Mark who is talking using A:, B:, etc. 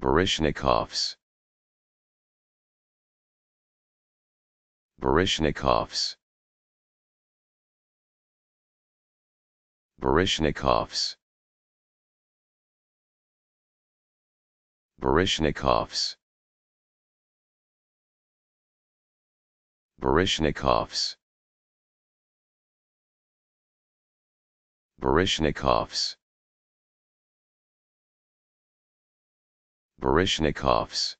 A: Barishnikovs. Barishnikovs. Barishnikovs. Barishnikovs. Barishnikovs. Barishnikovs. Barishnikovs.